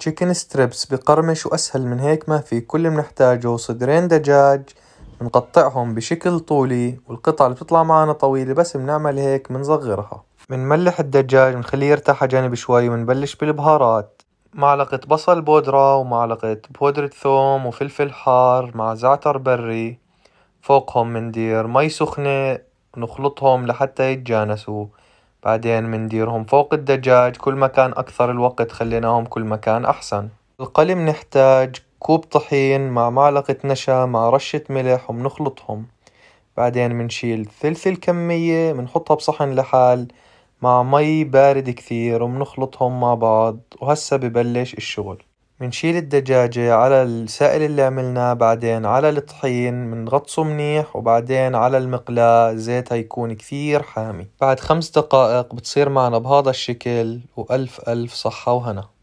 تشيكن ستريبس بقرمش وأسهل من هيك ما في كل منحتاجه صدرين دجاج بنقطعهم بشكل طولي والقطع اللي بتطلع معنا طويلة بس بنعمل هيك بنصغرها بنملح الدجاج بنخليه يرتاح جانب شوي وبنبلش بالبهارات معلقة بصل بودرة ومعلقة بودرة ثوم وفلفل حار مع زعتر بري فوقهم مندير مي سخنة ونخلطهم لحتى يتجانسوا بعدين منديرهم فوق الدجاج كل ما كان أكثر الوقت خليناهم كل ما كان أحسن القلم نحتاج كوب طحين مع معلقة نشا مع رشة ملح وبنخلطهم بعدين منشيل ثلث الكمية بنحطها بصحن لحال مع مي بارد كثير وبنخلطهم مع بعض وهسا ببلش الشغل منشيل الدجاجة على السائل اللي عملناه بعدين على الطحين منغطسه منيح وبعدين على المقلاة زيتها يكون كثير حامي بعد خمس دقائق بتصير معنا بهذا الشكل وألف ألف صحة وهنا